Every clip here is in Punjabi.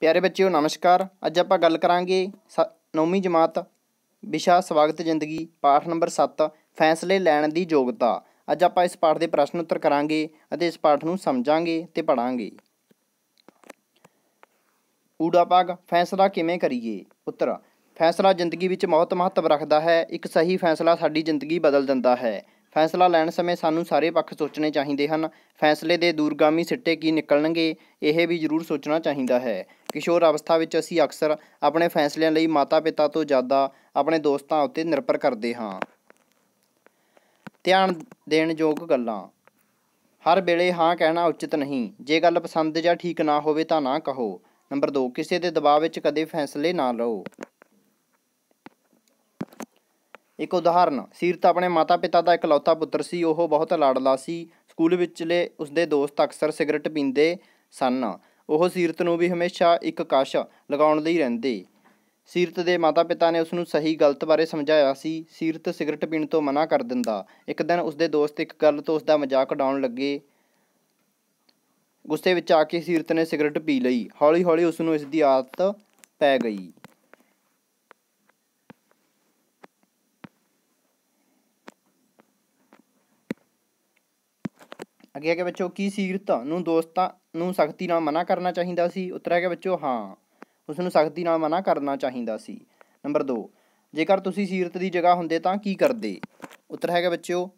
ਪਿਆਰੇ ਬੱਚਿਓ ਨਮਸਕਾਰ ਅੱਜ ਆਪਾਂ ਗੱਲ ਕਰਾਂਗੇ 9ਵੀਂ ਜਮਾਤ ਵਿਸ਼ਾ ਸਵਾਗਤ ਜ਼ਿੰਦਗੀ ਪਾਠ ਨੰਬਰ 7 ਫੈਸਲੇ ਲੈਣ ਦੀ ਯੋਗਤਾ ਅੱਜ ਆਪਾਂ ਇਸ ਪਾਠ ਦੇ ਪ੍ਰਸ਼ਨ ਉੱਤਰ ਕਰਾਂਗੇ ਅਤੇ ਇਸ ਪਾਠ ਨੂੰ ਸਮਝਾਂਗੇ ਤੇ ਪੜਾਂਗੇ ਊੜਾ ਪਾਗ ਫੈਸਲਾ ਕਿਵੇਂ ਕਰੀਏ ਉੱਤਰ ਫੈਸਲਾ ਜ਼ਿੰਦਗੀ ਵਿੱਚ ਬਹੁਤ ਮਹੱਤਵ ਰੱਖਦਾ ਹੈ ਇੱਕ ਸਹੀ ਫੈਸਲਾ ਸਾਡੀ ਜ਼ਿੰਦਗੀ ਬਦਲ ਦਿੰਦਾ ਹੈ ਫੈਸਲਾ ਲੈਣ ਸਮੇਂ ਸਾਨੂੰ ਸਾਰੇ ਪੱਖ ਸੋਚਣੇ ਚਾਹੀਦੇ ਹਨ ਫੈਸਲੇ ਦੇ ਦੂਰਗਾਮੀ ਸਿੱਟੇ ਕੀ ਨਿਕਲਣਗੇ ਇਹ ਵੀ ਜ਼ਰੂਰ ਸੋਚਣਾ ਚਾਹੀਦਾ ਹੈ ਕਿਸ਼ੋਰ ਅਵਸਥਾ ਵਿੱਚ ਅਸੀਂ ਅਕਸਰ ਆਪਣੇ ਫੈਸਲਿਆਂ ਲਈ ਮਾਤਾ-ਪਿਤਾ ਤੋਂ ਜ਼ਿਆਦਾ ਆਪਣੇ ਦੋਸਤਾਂ ਉੱਤੇ ਨਿਰਭਰ ਕਰਦੇ ਹਾਂ ਧਿਆਨ ਦੇਣ ਯੋਗ ਗੱਲਾਂ ਹਰ ਵੇਲੇ ਹਾਂ ਕਹਿਣਾ ਉਚਿਤ ਨਹੀਂ ਜੇ ਗੱਲ ਪਸੰਦ ਜਾਂ ਠੀਕ ਨਾ ਹੋਵੇ ਤਾਂ ਨਾ ਕਹੋ ਨੰਬਰ 2 ਕਿਸੇ ਦੇ ਦਬਾਅ ਵਿੱਚ ਕਦੇ ਫੈਸਲੇ ਨਾ ਲਓ ਇੱਕ ਉਦਾਹਰਨ ਸੀਰਤ ਆਪਣੇ ਮਾਤਾ-ਪਿਤਾ ਦਾ ਇਕਲੌਤਾ ਪੁੱਤਰ ਸੀ ਉਹ ਬਹੁਤ ਲਾਡਲਾ ਸੀ ਸਕੂਲ ਵਿੱਚਲੇ ਉਸਦੇ ਦੋਸਤ ਅਕਸਰ ਸਿਗਰਟ ਪੀਂਦੇ ਸਨ ਉਹ ਸੀਰਤ ਨੂੰ ਵੀ ਹਮੇਸ਼ਾ ਇੱਕ ਕਸ਼ ਲਗਾਉਣ ਲਈ ਰਹਿੰਦੇ ਸੀਰਤ ਦੇ ਮਾਤਾ-ਪਿਤਾ ਨੇ ਉਸ ਨੂੰ ਸਹੀ ਗਲਤ ਬਾਰੇ ਸਮਝਾਇਆ ਸੀ ਸੀਰਤ ਸਿਗਰਟ ਪੀਣ ਤੋਂ ਮਨਾ ਕਰ ਦਿੰਦਾ ਇੱਕ ਦਿਨ ਉਸਦੇ ਦੋਸਤ ਇੱਕ ਗੱਲ ਤੋਂ ਉਸਦਾ ਮਜ਼ਾਕ ਉਡਾਉਣ ਲੱਗੇ ਗੁੱਸੇ ਵਿੱਚ ਆ ਕੇ ਸੀਰਤ ਨੇ ਸਿਗਰਟ ਪੀ ਲਈ ਹੌਲੀ-ਹੌਲੀ ਉਸ ਨੂੰ ਇਸ ਦੀ ਆਦਤ ਪੈ ਗਈ ਅੱਗੇ ਅੱਗੇ ਬੱਚੋ ਕੀ ਸੀਰਤ ਨੂੰ ਦੋਸਤਾਂ ਨੂੰ ਸਖਤੀ ਨਾਲ ਮਨਾ ਕਰਨਾ ਚਾਹੀਦਾ ਸੀ ਉੱਤਰ ਹੈ ਕਿ ਬੱਚੋ ਹਾਂ ਉਸ ਨੂੰ ਸਖਤੀ ਨਾਲ ਮਨਾ ਕਰਨਾ ਚਾਹੀਦਾ ਸੀ ਨੰਬਰ 2 ਜੇਕਰ ਤੁਸੀਂ ਸੀਰਤ ਦੀ ਜਗ੍ਹਾ ਹੁੰਦੇ ਤਾਂ ਕੀ ਕਰਦੇ ਉੱਤਰ ਹੈਗਾ ਬੱਚਿਓ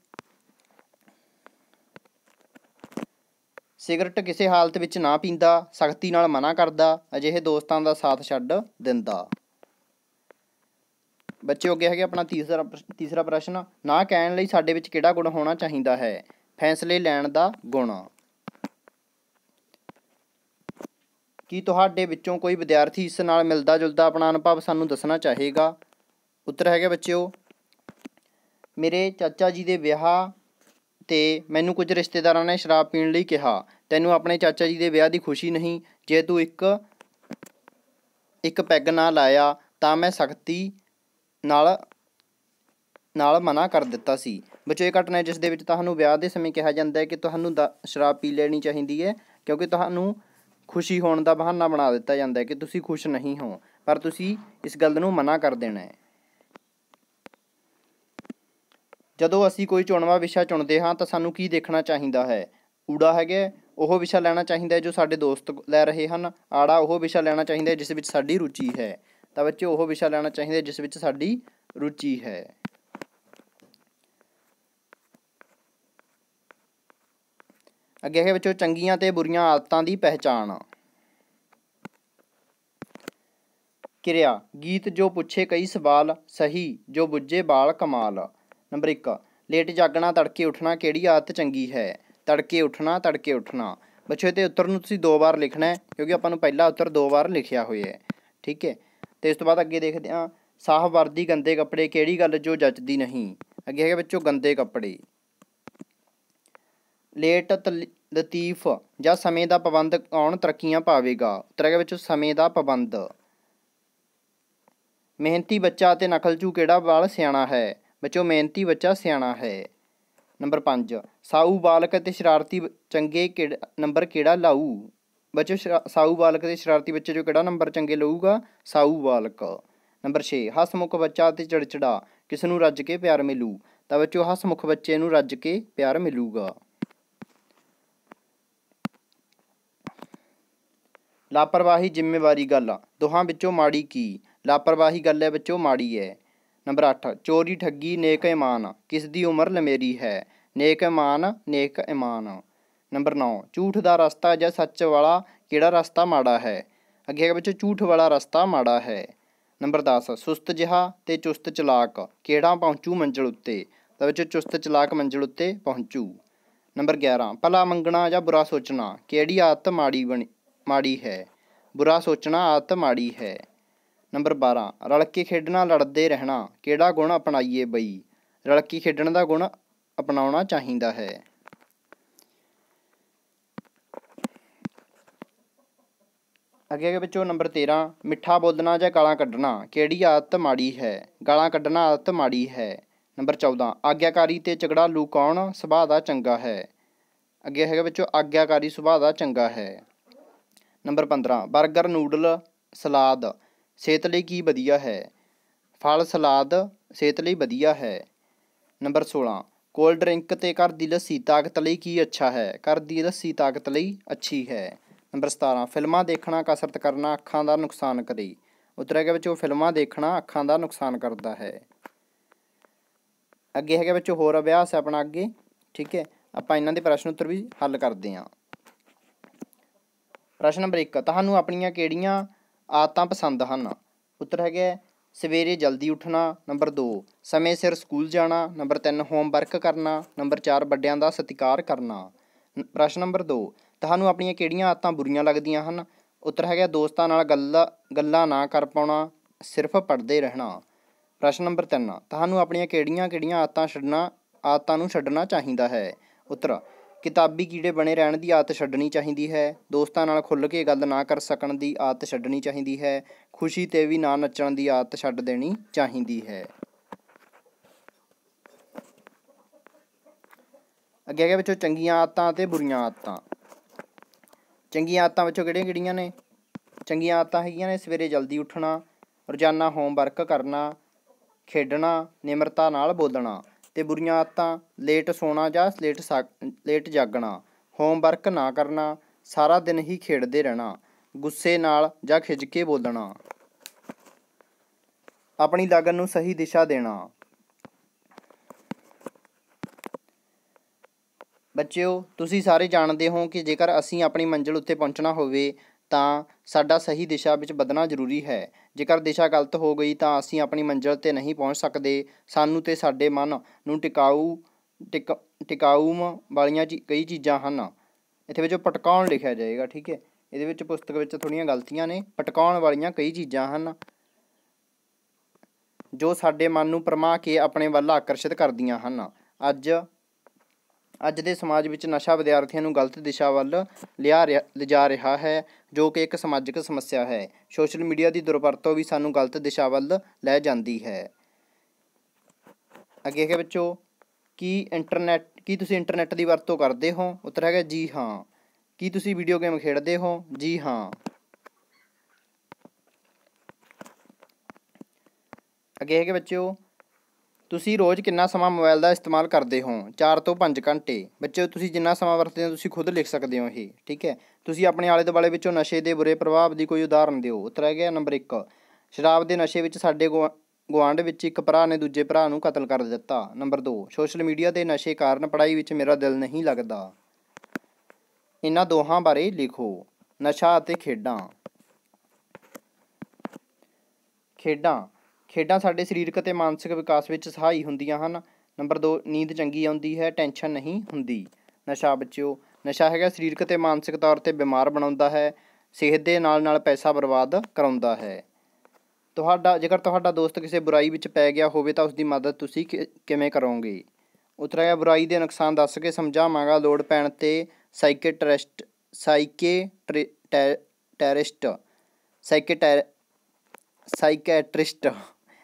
ਸਿਗਰਟ ਕਿਸੇ ਹਾਲਤ ਵਿੱਚ ਨਾ ਪੀਂਦਾ ਸਖਤੀ ਨਾਲ ਮਨਾ ਕਰਦਾ ਅਜਿਹੇ ਦੋਸਤਾਂ ਦਾ ਸਾਥ ਛੱਡ ਦਿੰਦਾ ਬੱਚਿਓ ਅੱਗੇ ਹੈਗੇ ਆਪਣਾ ਤੀਸਰਾ ਤੀਸਰਾ ਪ੍ਰਸ਼ਨ ਨਾ ਕਹਿਣ ਲਈ ਸਾਡੇ ਵਿੱਚ ਕਿਹੜਾ ਗੁਣ ਹੋਣਾ ਚਾਹੀਦਾ ਹੈ ਫੈਸਲੇ ਲੈਣ ਦਾ ਗੁਣ ਕੀ ਤੁਹਾਡੇ ਵਿੱਚੋਂ ਕੋਈ ਵਿਦਿਆਰਥੀ ਇਸ ਨਾਲ ਮਿਲਦਾ ਜੁਲਦਾ ਆਪਣਾ ਅਨੁਭਵ ਸਾਨੂੰ ਦੱਸਣਾ ਚਾਹੇਗਾ ਉੱਤਰ ਹੈਗਾ ਬੱਚਿਓ ਮੇਰੇ ਚਾਚਾ ਜੀ ਦੇ ਵਿਆਹ ਤੇ ਮੈਨੂੰ ਕੁਝ ਰਿਸ਼ਤੇਦਾਰਾਂ ਨੇ ਸ਼ਰਾਬ ਪੀਣ ਲਈ ਕਿਹਾ ਤੈਨੂੰ ਆਪਣੇ ਚਾਚਾ ਜੀ ਦੇ ਵਿਆਹ ਦੀ ਖੁਸ਼ੀ ਨਹੀਂ ਜੇ ਤੂੰ ਇੱਕ ਇੱਕ ਪੈਗ ਨਾ ਲਾਇਆ ਤਾਂ ਮੈਂ ਸਖਤੀ ਨਾਲ ਨਾਲ ਮਨਾ ਕਰ ਦਿੱਤਾ ਸੀ ਬਚੇ ਘਟਨਾ ਜਿਸ ਦੇ ਵਿੱਚ ਤੁਹਾਨੂੰ ਵਿਆਹ ਦੇ ਸਮੇਂ ਕਿਹਾ ਜਾਂਦਾ ਹੈ ਕਿ ਤੁਹਾਨੂੰ ਸ਼ਰਾਬ ਪੀ ਲੈਣੀ ਚਾਹੀਦੀ ਹੈ ਕਿਉਂਕਿ ਤੁਹਾਨੂੰ ਖੁਸ਼ੀ ਹੋਣ ਦਾ ਬਹਾਨਾ ਬਣਾ ਦਿੱਤਾ ਜਾਂਦਾ ਹੈ ਕਿ ਤੁਸੀਂ ਖੁਸ਼ ਨਹੀਂ ਹੋ ਪਰ ਤੁਸੀਂ ਇਸ ਗੱਲ ਨੂੰ ਮਨਾ ਕਰ ਦੇਣਾ ਹੈ ਜਦੋਂ ਅਸੀਂ ਕੋਈ ਚੁਣਵਾ ਵਿਸ਼ਾ ਚੁਣਦੇ ਹਾਂ ਤਾਂ ਸਾਨੂੰ ਕੀ ਦੇਖਣਾ ਚਾਹੀਦਾ ਹੈ ਊੜਾ ਹੈਗਾ ਉਹ ਵਿਸ਼ਾ ਲੈਣਾ ਚਾਹੀਦਾ ਹੈ ਜੋ ਸਾਡੇ ਦੋਸਤ ਲੈ ਰਹੇ ਹਨ ਆੜਾ ਉਹ ਵਿਸ਼ਾ ਲੈਣਾ ਚਾਹੀਦਾ ਹੈ ਜਿਸ ਵਿੱਚ ਸਾਡੀ ਰੁਚੀ ਹੈ ਤਾਂ ਬੱਚੇ ਉਹ ਵਿਸ਼ਾ ਲੈਣਾ ਚਾਹੀਦਾ ਜਿਸ ਵਿੱਚ ਸਾਡੀ ਰੁਚੀ ਹੈ ਅੱਗੇ ਹੈ ਵਿੱਚੋਂ ਚੰਗੀਆਂ ਤੇ ਬੁਰੀਆਂ ਆਦਤਾਂ ਦੀ ਪਹਿਚਾਣ ਕਿਰਿਆ ਗੀਤ ਜੋ ਪੁੱਛੇ ਕਈ ਸਵਾਲ ਸਹੀ ਜੋ ਬੁੱਝੇ ਬਾਲ ਕਮਾਲ ਨੰਬਰ 1 ਲੇਟ ਜਾਗਣਾ ਤੜਕੇ ਉੱਠਣਾ ਕਿਹੜੀ ਆਦਤ ਚੰਗੀ ਹੈ ਤੜਕੇ ਉੱਠਣਾ ਤੜਕੇ ਉੱਠਣਾ ਬੱਚੇ ਤੇ ਉੱਤਰ ਨੂੰ ਤੁਸੀਂ ਦੋ ਵਾਰ ਲਿਖਣਾ ਹੈ ਕਿਉਂਕਿ ਆਪਾਂ ਨੂੰ ਪਹਿਲਾ ਉੱਤਰ ਦੋ ਵਾਰ ਲਿਖਿਆ ਹੋਇਆ ਹੈ ਠੀਕ ਹੈ ਤੇ ਇਸ ਤੋਂ ਬਾਅਦ ਅੱਗੇ ਦੇਖਦੇ ਹਾਂ ਸਾਹ ਵਰਦੀ ਗੰਦੇ ਕੱਪੜੇ ਕਿਹੜੀ ਗੱਲ ਜੋ ਜੱਜਦੀ ਨਹੀਂ ਅੱਗੇ ਹੈਗਾ ਵਿੱਚੋਂ ਗੰਦੇ ਕੱਪੜੇ ਲੇਟ ਲਤੀਫ ਜਾਂ ਸਮੇਂ ਦਾ ਪਾਬੰਦ ਕੌਣ ਤਰੱਕੀਆਂ ਪਾਵੇਗਾ ਉੱਤਰ ਵਿੱਚ ਸਮੇਂ ਦਾ ਪਾਬੰਦ ਮਿਹਨਤੀ ਬੱਚਾ ਅਤੇ ਨਖਲਚੂ ਕਿਹੜਾ ਬਾਲ ਸਿਆਣਾ ਹੈ ਬੱਚੋ ਮਿਹਨਤੀ ਬੱਚਾ ਸਿਆਣਾ ਹੈ ਨੰਬਰ 5 ਸਾਊ ਬਾਲਕ ਅਤੇ ਸ਼ਰਾਰਤੀ ਚੰਗੇ ਨੰਬਰ ਕਿਹੜਾ ਲਾਊ ਬੱਚੋ ਸਾਊ ਬਾਲਕ ਤੇ ਸ਼ਰਾਰਤੀ ਬੱਚੇ ਜੋ ਕਿਹੜਾ ਨੰਬਰ ਚੰਗੇ ਲਊਗਾ ਸਾਊ ਬਾਲਕ ਨੰਬਰ 6 ਹਸਮੁਖ ਬੱਚਾ ਤੇ ਚੜਚੜਾ ਕਿਸ ਨੂੰ ਰੱਜ ਕੇ ਪਿਆਰ ਮਿਲੂ ਤਾਂ ਬੱਚੋ ਹਸਮੁਖ ਬੱਚੇ ਨੂੰ ਰੱਜ ਕੇ ਪਿਆਰ ਮਿਲੂਗਾ ਲਾਪਰਵਾਹੀ ਜ਼ਿੰਮੇਵਾਰੀ ਗੱਲ ਦੋਹਾਂ ਵਿੱਚੋਂ ਮਾੜੀ ਕੀ ਲਾਪਰਵਾਹੀ ਗੱਲ ਹੈ ਵਿੱਚੋਂ ਮਾੜੀ ਹੈ ਨੰਬਰ 8 ਚੋਰੀ ਠੱਗੀ ਨੇਕ ਇਮਾਨ ਕਿਸ ਦੀ ਉਮਰ ਲਮੇਰੀ ਹੈ ਨੇਕ ਇਮਾਨ ਨੇਕ ਇਮਾਨ ਨੰਬਰ 9 ਝੂਠ ਦਾ ਰਸਤਾ ਜਾਂ ਸੱਚ ਵਾਲਾ ਕਿਹੜਾ ਰਸਤਾ ਮਾੜਾ ਹੈ ਅੱਗੇ ਵਿੱਚੋਂ ਝੂਠ ਵਾਲਾ ਰਸਤਾ ਮਾੜਾ ਹੈ ਨੰਬਰ 10 ਸੁਸਤ ਜਿਹਾ ਤੇ ਚੁਸਤ ਚਲਾਕ ਕਿਹੜਾ ਪਹੁੰਚੂ ਮੰਜ਼ਲ ਉੱਤੇ ਤਾਂ ਵਿੱਚੋਂ ਚੁਸਤ ਚਲਾਕ ਮੰਜ਼ਲ ਉੱਤੇ ਪਹੁੰਚੂ ਨੰਬਰ 11 ਪਲਾ ਮੰਗਣਾ ਜਾਂ ਬੁਰਾ ਸੋਚਣਾ ਕਿਹੜੀ ਆਦਤ ਮਾੜੀ ਬਣੀ ਮਾੜੀ ਹੈ ਬੁਰਾ ਸੋਚਣਾ ਆਤ ਮਾੜੀ ਹੈ ਨੰਬਰ 12 ਰਲ ਕੇ ਖੇਡਣਾ ਲੜਦੇ ਰਹਿਣਾ ਕਿਹੜਾ ਗੁਣ ਅਪਣਾਈਏ ਬਈ ਰਲ ਕੇ ਖੇਡਣ ਦਾ ਗੁਣ ਅਪਣਾਉਣਾ ਚਾਹੀਦਾ ਹੈ ਅੱਗੇ ਅੱਗੇ ਵਿੱਚੋਂ ਨੰਬਰ 13 ਮਿੱਠਾ ਬੋਲਣਾ ਜਾਂ ਗਾਲਾਂ ਕੱਢਣਾ ਕਿਹੜੀ ਆਦਤ ਮਾੜੀ ਹੈ ਗਾਲਾਂ ਕੱਢਣਾ ਆਦਤ ਮਾੜੀ ਹੈ ਨੰਬਰ 14 ਆਗਿਆਕਾਰੀ ਤੇ ਝਗੜਾ ਲੂ ਕੌਣ ਸੁਭਾਅ ਦਾ ਚੰਗਾ ਹੈ ਅੱਗੇ ਹੈਗਾ ਵਿੱਚੋਂ ਆਗਿਆਕਾਰੀ ਸੁਭਾਅ ਦਾ ਚੰਗਾ ਹੈ ਨੰਬਰ 15 ਬਰਗਰ ਨੂਡਲ ਸਲਾਦ ਸਿਹਤ ਲਈ ਕੀ ਵਧੀਆ ਹੈ ਫਲ ਸਲਾਦ ਸਿਹਤ ਲਈ ਵਧੀਆ ਹੈ ਨੰਬਰ 16 ਕੋਲਡ ਡਰਿੰਕ ਤੇ ਕਰ ਦੀ ਲੱਸੀ ਤਾਕਤ ਲਈ ਕੀ ਅੱਛਾ ਹੈ ਕਰ ਦੀ ਲੱਸੀ ਤਾਕਤ ਲਈ ਅੱਛੀ ਹੈ ਨੰਬਰ 17 ਫਿਲਮਾਂ ਦੇਖਣਾ ਕਸਰਤ ਕਰਨਾ ਅੱਖਾਂ ਦਾ ਨੁਕਸਾਨ ਕਰੇ ਉਤਰਿਆ ਵਿੱਚ ਉਹ ਫਿਲਮਾਂ ਦੇਖਣਾ ਅੱਖਾਂ ਦਾ ਨੁਕਸਾਨ ਕਰਦਾ ਹੈ ਅੱਗੇ ਹੈਗਾ ਵਿੱਚ ਹੋਰ ਅਭਿਆਸ ਆਪਣਾ ਅੱਗੇ ਠੀਕ ਹੈ ਆਪਾਂ ਇਹਨਾਂ ਦੇ ਪ੍ਰਸ਼ਨ ਉੱਤਰ ਵੀ ਹੱਲ ਕਰਦੇ ਹਾਂ ਪ੍ਰਸ਼ਨ ਨੰਬਰ 1 ਤੁਹਾਨੂੰ ਆਪਣੀਆਂ ਕਿਹੜੀਆਂ ਆਦਤਾਂ ਪਸੰਦ ਹਨ ਉੱਤਰ ਹੈਗਾ ਸਵੇਰੇ ਜਲਦੀ ਉੱਠਣਾ ਨੰਬਰ 2 ਸਮੇਂ ਸਿਰ ਸਕੂਲ ਜਾਣਾ ਨੰਬਰ 3 ਹੋਮਵਰਕ ਕਰਨਾ ਨੰਬਰ 4 ਵੱਡਿਆਂ ਦਾ ਸਤਿਕਾਰ ਕਰਨਾ ਪ੍ਰਸ਼ਨ ਨੰਬਰ 2 ਤੁਹਾਨੂੰ ਆਪਣੀਆਂ ਕਿਹੜੀਆਂ ਆਦਤਾਂ ਬੁਰੀਆਂ ਲੱਗਦੀਆਂ ਹਨ ਉੱਤਰ ਹੈਗਾ ਦੋਸਤਾਂ ਨਾਲ ਗੱਲਾਂ ਗੱਲਾਂ ਨਾ ਕਰ ਪਾਉਣਾ ਸਿਰਫ ਪੜਦੇ ਰਹਿਣਾ ਪ੍ਰਸ਼ਨ ਨੰਬਰ 3 ਤੁਹਾਨੂੰ ਆਪਣੀਆਂ ਕਿਹੜੀਆਂ ਕਿਹੜੀਆਂ ਆਦਤਾਂ ਛੱਡਣਾ ਆਦਤਾਂ ਨੂੰ ਛੱਡਣਾ ਚਾਹੀਦਾ ਹੈ ਉੱਤਰ ਕਿਤਾਬੀ ਕੀੜੇ ਬਣੇ ਰਹਿਣ ਦੀ ਆਦਤ ਛੱਡਣੀ ਚਾਹੀਦੀ ਹੈ ਦੋਸਤਾਂ ਨਾਲ ਖੁੱਲ੍ਹ ਕੇ ਗੱਲ ਨਾ ਕਰ ਸਕਣ ਦੀ ਆਦਤ ਛੱਡਣੀ ਚਾਹੀਦੀ ਹੈ ਖੁਸ਼ੀ ਤੇ ਵੀ ਨਾ ਨੱਚਣ ਦੀ ਆਦਤ ਛੱਡ ਦੇਣੀ ਚਾਹੀਦੀ ਹੈ ਅੱਗੇ ਅੱਗੇ ਵਿੱਚੋਂ ਚੰਗੀਆਂ ਆਦਤਾਂ ਤੇ ਬੁਰੀਆਂ ਆਦਤਾਂ ਚੰਗੀਆਂ ਆਦਤਾਂ ਵਿੱਚੋਂ ਕਿਹੜੀਆਂ ਕਿਹੜੀਆਂ ਨੇ ਚੰਗੀਆਂ ਆਦਤਾਂ ਹੈਗੀਆਂ ਨੇ ਸਵੇਰੇ ਜਲਦੀ ਉੱਠਣਾ ਰੋਜ਼ਾਨਾ ਹੋਮਵਰਕ ਕਰਨਾ ਖੇਡਣਾ ਨਿਮਰਤਾ ਨਾਲ ਬੋਲਣਾ ਤੇ ਬੁਰੀਆਂ ਆਦਤਾਂ ਲੇਟ ਸੋਣਾ ਜਾਂ ਲੇਟ ਲੇਟ ਜਾਗਣਾ ਹੋਮਵਰਕ ਨਾ ਕਰਨਾ ਸਾਰਾ ਦਿਨ ਹੀ ਖੇਡਦੇ ਰਹਿਣਾ ਗੁੱਸੇ ਨਾਲ ਜਾਂ ਖਿਜ ਕੇ ਬੋਲਣਾ ਆਪਣੀ ਲਗਨ ਨੂੰ ਸਹੀ ਦਿਸ਼ਾ ਦੇਣਾ ਬੱਚਿਓ ਤੁਸੀਂ ਸਾਰੇ ਜਾਣਦੇ ਹੋ ਕਿ ਜੇਕਰ ਅਸੀਂ ਆਪਣੀ ਮੰਜ਼ਿਲ ਉੱਤੇ ਪਹੁੰਚਣਾ ਹੋਵੇ ਤਾਂ ਸਾਡਾ ਸਹੀ ਦਿਸ਼ਾ ਵਿੱਚ ਵਧਣਾ ਜ਼ਰੂਰੀ ਹੈ ਜੇਕਰ ਦਿਸ਼ਾ ਗਲਤ ਹੋ ਗਈ ਤਾਂ ਅਸੀਂ ਆਪਣੀ ਮੰਜ਼ਿਲ ਤੇ ਨਹੀਂ ਪਹੁੰਚ ਸਕਦੇ ਸਾਨੂੰ ਤੇ ਸਾਡੇ ਮਨ ਨੂੰ ਟਿਕਾਉ ਟਿਕਾਉ ਵਾਲੀਆਂ ਵਾਲੀਆਂ ਕਈ ਚੀਜ਼ਾਂ ਹਨ ਇੱਥੇ ਵਿੱਚ ਪਟਕਾਉਣ ਲਿਖਿਆ ਜਾਏਗਾ ਠੀਕ ਹੈ ਇਹਦੇ ਵਿੱਚ ਪੁਸਤਕ ਵਿੱਚ ਥੋੜੀਆਂ ਗਲਤੀਆਂ ਨੇ ਪਟਕਾਉਣ ਵਾਲੀਆਂ ਕਈ ਚੀਜ਼ਾਂ ਹਨ ਜੋ ਸਾਡੇ ਮਨ ਨੂੰ ਪਰਮਾ ਕੇ ਆਪਣੇ ਵੱਲ ਆਕਰਸ਼ਿਤ ਕਰਦੀਆਂ ਹਨ ਅੱਜ ਅੱਜ ਦੇ ਸਮਾਜ ਵਿੱਚ ਨਸ਼ਾ ਵਿਦਿਆਰਥੀਆਂ ਨੂੰ ਗਲਤ ਦਿਸ਼ਾ ਵੱਲ ਲਿਆ ਰਿਹਾ ਲਿਜਾ ਰਿਹਾ ਹੈ ਜੋ ਕਿ ਇੱਕ ਸਮਾਜਿਕ ਸਮੱਸਿਆ ਹੈ ਸੋਸ਼ਲ ਮੀਡੀਆ ਦੀ ਦੁਰਵਰਤੋਂ ਵੀ ਸਾਨੂੰ ਗਲਤ ਦਿਸ਼ਾ ਵੱਲ ਲੈ ਜਾਂਦੀ ਹੈ ਅੱਗੇ ਹੈ ਬੱਚੋ ਕੀ ਇੰਟਰਨੈਟ ਕੀ ਤੁਸੀਂ ਇੰਟਰਨੈਟ ਦੀ ਵਰਤੋਂ ਕਰਦੇ ਹੋ ਉੱਤਰ ਹੈਗਾ ਜੀ ਹਾਂ ਕੀ ਤੁਸੀਂ ਵੀਡੀਓ ਗੇਮ ਖੇਡਦੇ ਹੋ ਜੀ ਹਾਂ ਅੱਗੇ ਹੈ ਬੱਚੋ ਤੁਸੀਂ ਰੋਜ਼ ਕਿੰਨਾ ਸਮਾਂ ਮੋਬਾਈਲ ਦਾ ਇਸਤੇਮਾਲ ਕਰਦੇ ਹੋ 4 ਤੋਂ 5 ਘੰਟੇ ਬੱਚੇ ਤੁਸੀਂ ਜਿੰਨਾ ਸਮਾਂ ਵਰਤਦੇ ਹੋ ਤੁਸੀਂ ਖੁਦ ਲਿਖ ਸਕਦੇ ਹੋ ਇਹ ਠੀਕ ਹੈ ਤੁਸੀਂ ਆਪਣੇ ਆਲੇ ਦੁਆਲੇ ਵਿੱਚੋਂ ਨਸ਼ੇ ਦੇ ਬੁਰੇ ਪ੍ਰਭਾਵ ਦੀ ਕੋਈ ਉਦਾਹਰਨ ਦਿਓ ਉੱਤਰ ਹੈ ਗਿਆ ਨੰਬਰ 1 ਸ਼ਰਾਬ ਦੇ ਨਸ਼ੇ ਵਿੱਚ ਸਾਡੇ ਗੁਆਂਢ ਵਿੱਚ ਇੱਕ ਭਰਾ ਨੇ ਦੂਜੇ ਭਰਾ ਨੂੰ ਕਤਲ ਕਰ ਦਿੱਤਾ ਨੰਬਰ 2 ਸੋਸ਼ਲ ਮੀਡੀਆ ਦੇ ਨਸ਼ੇ ਕਾਰਨ ਪੜ੍ਹਾਈ ਵਿੱਚ ਮੇਰਾ ਦਿਲ ਨਹੀਂ ਲੱਗਦਾ ਇਹਨਾਂ ਦੋਹਾਂ ਬਾਰੇ ਲਿਖੋ ਨਸ਼ਾ ਅਤੇ ਖੇਡਾਂ ਖੇਡਾਂ ਖੇਡਾਂ ਸਾਡੇ ਸਰੀਰਕ ਅਤੇ ਮਾਨਸਿਕ ਵਿਕਾਸ ਵਿੱਚ ਸਹਾਈ ਹੁੰਦੀਆਂ ਹਨ ਨੰਬਰ 2 ਨੀਂਦ ਚੰਗੀ ਆਉਂਦੀ ਹੈ ਟੈਨਸ਼ਨ ਨਹੀਂ ਹੁੰਦੀ ਨਸ਼ਾ ਬੱਚਿਓ ਨਸ਼ਾ ਹੈਗਾ ਸਰੀਰਕ ਤੇ ਮਾਨਸਿਕ ਤੌਰ ਤੇ ਬਿਮਾਰ ਬਣਾਉਂਦਾ ਹੈ ਸਿਹਤ ਦੇ ਨਾਲ ਨਾਲ ਪੈਸਾ ਬਰਬਾਦ ਕਰਾਉਂਦਾ ਹੈ ਤੁਹਾਡਾ ਜੇਕਰ ਤੁਹਾਡਾ ਦੋਸਤ ਕਿਸੇ ਬੁਰਾਈ ਵਿੱਚ ਪੈ ਗਿਆ ਹੋਵੇ ਤਾਂ ਉਸ ਦੀ ਮਦਦ ਤੁਸੀਂ ਕਿਵੇਂ ਕਰੋਗੇ ਉਤਰਿਆ ਬੁਰਾਈ ਦੇ ਨੁਕਸਾਨ ਦੱਸ ਕੇ ਸਮਝਾਵਾਂਗਾ ਲੋੜ ਪੈਣ ਤੇ ਸਾਈਕੇਟ੍ਰਿਸਟ ਸਾਈਕੇ ਟੈਰਿਸਟ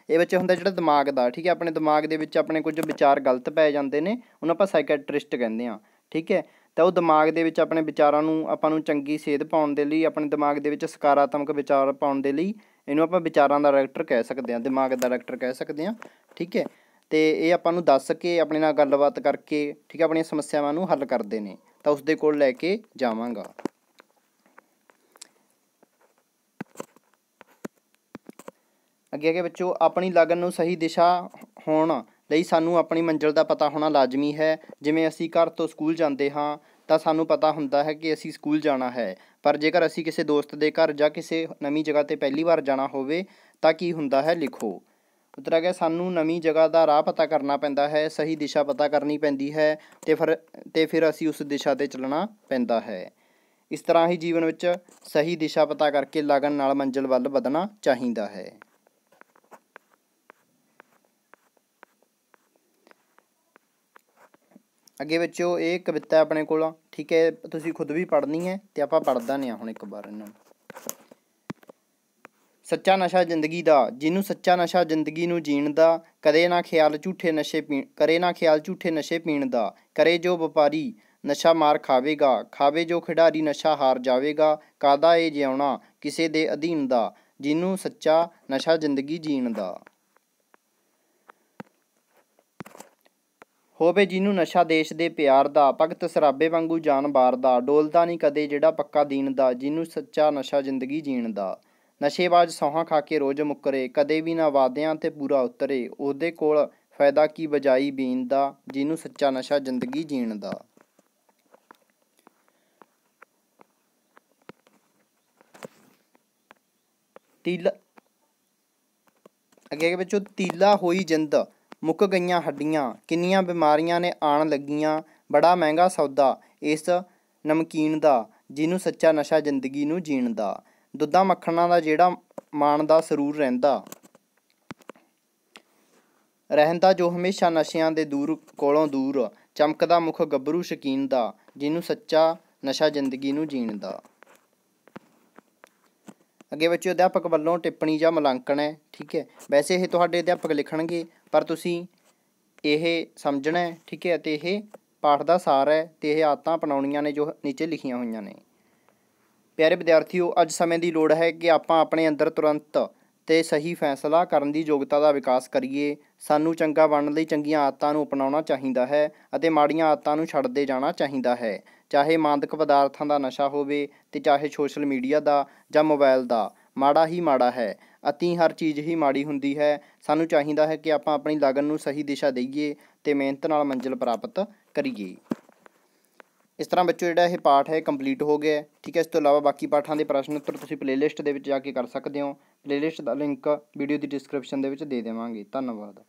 ਇਹ ਵਿੱਚ ਹੁੰਦਾ ਜਿਹੜਾ ਦਿਮਾਗ ਦਾ ਠੀਕ ਹੈ ਆਪਣੇ ਦਿਮਾਗ ਦੇ ਵਿੱਚ ਆਪਣੇ ਕੁਝ ਵਿਚਾਰ ਗਲਤ ਪੈ ਜਾਂਦੇ ਨੇ ਉਹਨਾਂ ਆਪਾਂ ਸਾਈਕੈਟ੍ਰਿਸਟ ਕਹਿੰਦੇ ਆ ਠੀਕ ਹੈ ਤਾਂ ਉਹ ਦਿਮਾਗ ਦੇ ਵਿੱਚ ਆਪਣੇ ਵਿਚਾਰਾਂ ਨੂੰ ਆਪਾਂ ਨੂੰ ਚੰਗੀ ਸੇਧ ਪਾਉਣ ਦੇ ਲਈ ਆਪਣੇ ਦਿਮਾਗ ਦੇ ਵਿੱਚ ਸਕਾਰਾਤਮਕ ਵਿਚਾਰ ਪਾਉਣ ਦੇ ਲਈ ਇਹਨੂੰ ਆਪਾਂ ਵਿਚਾਰਾਂ ਦਾ ਡਾਇਰੈਕਟਰ ਕਹਿ ਸਕਦੇ ਆ ਦਿਮਾਗ ਦਾ ਡਾਇਰੈਕਟਰ ਕਹਿ ਸਕਦੇ ਆ ਠੀਕ ਹੈ ਤੇ ਇਹ ਆਪਾਂ ਨੂੰ ਦੱਸ ਕੇ ਆਪਣੇ ਨਾਲ ਗੱਲਬਾਤ ਕਰਕੇ ਠੀਕ ਹੈ ਆਪਣੀਆਂ ਸਮੱਸਿਆਵਾਂ ਨੂੰ ਹੱਲ ਕਰਦੇ ਨੇ ਤਾਂ ਉਸ ਦੇ ਕੋਲ ਲੈ ਕੇ ਜਾਵਾਂਗਾ ਅੱਗੇ ਅੱਗੇ ਬੱਚੋ ਆਪਣੀ ਲਗਨ ਨੂੰ ਸਹੀ ਦਿਸ਼ਾ ਹੋਣ ਲਈ ਸਾਨੂੰ ਆਪਣੀ ਮੰਜ਼ਿਲ ਦਾ ਪਤਾ ਹੋਣਾ ਲਾਜ਼ਮੀ ਹੈ ਜਿਵੇਂ ਅਸੀਂ ਘਰ ਤੋਂ ਸਕੂਲ ਜਾਂਦੇ ਹਾਂ ਤਾਂ ਸਾਨੂੰ ਪਤਾ ਹੁੰਦਾ ਹੈ ਕਿ ਅਸੀਂ ਸਕੂਲ ਜਾਣਾ ਹੈ ਪਰ ਜੇਕਰ ਅਸੀਂ ਕਿਸੇ ਦੋਸਤ ਦੇ ਘਰ ਜਾਂ ਕਿਸੇ ਨਵੀਂ ਜਗ੍ਹਾ ਤੇ ਪਹਿਲੀ ਵਾਰ ਜਾਣਾ ਹੋਵੇ ਤਾਂ ਕੀ ਹੁੰਦਾ ਹੈ ਲਿਖੋ ਉਤਰਾ ਗਿਆ ਸਾਨੂੰ ਨਵੀਂ ਜਗ੍ਹਾ ਦਾ ਰਾਹ ਪਤਾ ਕਰਨਾ ਪੈਂਦਾ ਹੈ ਸਹੀ ਦਿਸ਼ਾ ਪਤਾ ਕਰਨੀ ਪੈਂਦੀ ਹੈ ਤੇ ਫਿਰ ਤੇ ਫਿਰ ਅਸੀਂ ਉਸ ਦਿਸ਼ਾ ਤੇ ਚੱਲਣਾ ਪੈਂਦਾ ਹੈ ਇਸ ਤਰ੍ਹਾਂ ਹੀ ਜੀਵਨ ਵਿੱਚ ਸਹੀ ਦਿਸ਼ਾ ਪਤਾ ਕਰਕੇ ਲਗਨ ਨਾਲ ਮੰਜ਼ਿਲ ਵੱਲ ਵਧਣਾ ਚਾਹੀਦਾ ਹੈ ਅੱਗੇ ਬੱਚਿਓ ਇਹ ਕਵਿਤਾ ਆਪਣੇ ਕੋਲ ਠੀਕ ਹੈ ਤੁਸੀਂ ਖੁਦ ਵੀ ਪੜ੍ਹਨੀ ਹੈ ਤੇ ਆਪਾਂ ਪੜ੍ਹਦਾ ਨੇ ਹੁਣ ਇੱਕ ਵਾਰ ਇਹਨਾਂ ਸੱਚਾ ਨਸ਼ਾ ਜ਼ਿੰਦਗੀ ਦਾ ਜਿਹਨੂੰ ਸੱਚਾ ਨਸ਼ਾ ਜ਼ਿੰਦਗੀ ਨੂੰ ਜੀਣ ਦਾ ਕਦੇ ਨਾ ਖਿਆਲ ਝੂਠੇ ਨਸ਼ੇ ਪੀਣ ਕਰੇ ਨਾ ਖਿਆਲ ਝੂਠੇ ਨਸ਼ੇ ਪੀਣ ਦਾ ਕਰੇ ਜੋ ਵਪਾਰੀ ਨਸ਼ਾ ਮਾਰ ਖਾਵੇਗਾ ਖਾਵੇ ਜੋ ਖਿਡਾਰੀ ਨਸ਼ਾ ਹਾਰ ਜਾਵੇਗਾ ਕਾਦਾ ਇਹ ਜਿਉਣਾ ਕਿਸੇ ਦੇ ਅਧੀਨ ਦਾ ਜਿਹਨੂੰ ਸੱਚਾ ਨਸ਼ਾ ਜ਼ਿੰਦਗੀ ਜੀਣ ਦਾ ਹੋਵੇ ਜਿਹਨੂੰ ਨਸ਼ਾ ਦੇਸ਼ ਦੇ ਪਿਆਰ ਦਾ ਭਗਤ ਸਰਾਬੇ ਵਾਂਗੂ ਜਾਨ ਬਾਰ ਦਾ ਡੋਲਦਾ ਨਹੀਂ ਕਦੇ ਜਿਹੜਾ ਪੱਕਾ ਦੀਨ ਦਾ ਜਿਹਨੂੰ ਸੱਚਾ ਨਸ਼ਾ ਜ਼ਿੰਦਗੀ ਜੀਣ ਦਾ ਨਸ਼ੇਬਾਜ਼ ਸੌਹਾਂ ਖਾ ਕੇ ਰੋਜ਼ ਮੁੱਕਰੇ ਕਦੇ ਵੀ ਨਾ ਵਾਦਿਆਂ ਤੇ ਪੂਰਾ ਉਤਰੇ ਉਹਦੇ ਕੋਲ ਫਾਇਦਾ ਕੀ ਬਜਾਈ ਬੀਨ ਦਾ ਜਿਹਨੂੰ ਸੱਚਾ ਨਸ਼ਾ ਜ਼ਿੰਦਗੀ ਜੀਣ ਦਾ ਤੀਲਾ ਅੱਗੇ ਵਿੱਚੋਂ ਤੀਲਾ ਹੋਈ ਜਿੰਦ ਮੁੱਕ ਗਈਆਂ ਹੱਡੀਆਂ ਕਿੰਨੀਆਂ ਬਿਮਾਰੀਆਂ ਨੇ ਆਣ ਲੱਗੀਆਂ ਬੜਾ ਮਹਿੰਗਾ ਸੌਦਾ ਇਸ ਨਮਕੀਨ ਦਾ ਜਿਹਨੂੰ ਸੱਚਾ ਨਸ਼ਾ ਜ਼ਿੰਦਗੀ ਨੂੰ ਜੀਣ ਦਾ ਦੁੱਧਾਂ ਮੱਖਣਾਂ ਦਾ ਜਿਹੜਾ ਮਾਣ ਦਾ ਸਰੂਰ ਰਹਿੰਦਾ ਰਹਿੰਦਾ ਜੋ ਹਮੇਸ਼ਾ ਨਸ਼ਿਆਂ ਦੇ ਦੂਰ ਕੋਲੋਂ ਦੂਰ ਚਮਕਦਾ ਮੁਖ ਗੱਭਰੂ ਸ਼ਕੀਨ ਦਾ ਜਿਹਨੂੰ ਸੱਚਾ ਨਸ਼ਾ ਜ਼ਿੰਦਗੀ ਨੂੰ ਜੀਣ ਦਾ ਅੱਗੇ ਬੱਚਿਓ ਅਧਿਆਪਕ ਵੱਲੋਂ ਟਿੱਪਣੀ ਜਾਂ ਮਲਾਂਕਣ ਹੈ ਠੀਕ ਹੈ ਵੈਸੇ ਇਹ ਤੁਹਾਡੇ ਅਧਿਆਪਕ ਲਿਖਣਗੇ ਪਰ ਤੁਸੀਂ ਇਹ ਸਮਝਣਾ ਹੈ ਠੀਕ ਹੈ ਅਤੇ ਇਹ ਪਾਠ ਦਾ ਸਾਰ ਹੈ ਤੇ ਇਹ ਆਦਤਾਂ ਅਪਣਾਉਣੀਆਂ ਨੇ ਜੋ ਨੀਚੇ ਲਿਖੀਆਂ ਹੋਈਆਂ ਨੇ ਪਿਆਰੇ ਵਿਦਿਆਰਥੀਓ ਅੱਜ ਸਮੇਂ ਦੀ ਲੋੜ ਹੈ ਕਿ ਆਪਾਂ ਆਪਣੇ ਅੰਦਰ ਤੁਰੰਤ ਤੇ ਸਹੀ ਫੈਸਲਾ ਕਰਨ ਦੀ ਯੋਗਤਾ ਦਾ ਵਿਕਾਸ ਕਰੀਏ ਸਾਨੂੰ ਚੰਗਾ ਬਣਨ ਲਈ ਚੰਗੀਆਂ ਆਦਤਾਂ ਨੂੰ ਅਪਣਾਉਣਾ ਚਾਹੀਦਾ ਹੈ ਅਤੇ ਮਾੜੀਆਂ ਆਦਤਾਂ ਨੂੰ ਛੱਡਦੇ ਜਾਣਾ ਚਾਹੀਦਾ ਹੈ ਚਾਹੇ ਮਾਦਕ ਪਦਾਰਥਾਂ ਦਾ ਨਸ਼ਾ ਹੋਵੇ ਤੇ ਚਾਹੇ ਸੋਸ਼ਲ ਮੀਡੀਆ ਦਾ ਜਾਂ ਮੋਬਾਈਲ ਦਾ ਮਾੜਾ ਹੀ ਮਾੜਾ ਹੈ ਅਤੀ ਹਰ ਚੀਜ਼ ਹੀ ਮਾੜੀ ਹੁੰਦੀ ਹੈ ਸਾਨੂੰ ਚਾਹੀਦਾ ਹੈ ਕਿ ਆਪਾਂ ਆਪਣੀ ਲਗਨ ਨੂੰ ਸਹੀ ਦਿਸ਼ਾ ਦੇਈਏ ਤੇ ਮਿਹਨਤ ਨਾਲ ਮੰਜ਼ਿਲ ਪ੍ਰਾਪਤ ਕਰੀਏ ਇਸ ਤਰ੍ਹਾਂ ਬੱਚੋ ਜਿਹੜਾ ਇਹ ਪਾਠ ਹੈ ਕੰਪਲੀਟ ਹੋ ਗਿਆ ਠੀਕ ਹੈ ਇਸ ਤੋਂ ਇਲਾਵਾ ਬਾਕੀ ਪਾਠਾਂ ਦੇ ਪ੍ਰਸ਼ਨ ਉੱਤਰ ਤੁਸੀਂ ਪਲੇਲਿਸਟ ਦੇ ਵਿੱਚ ਜਾ ਕੇ ਕਰ ਸਕਦੇ ਹੋ ਪਲੇਲਿਸਟ ਦਾ ਲਿੰਕ ਵੀਡੀਓ ਦੀ ਡਿਸਕ੍ਰਿਪਸ਼ਨ ਦੇ ਵਿੱਚ ਦੇ ਦੇਵਾਂਗੇ ਧੰਨਵਾਦ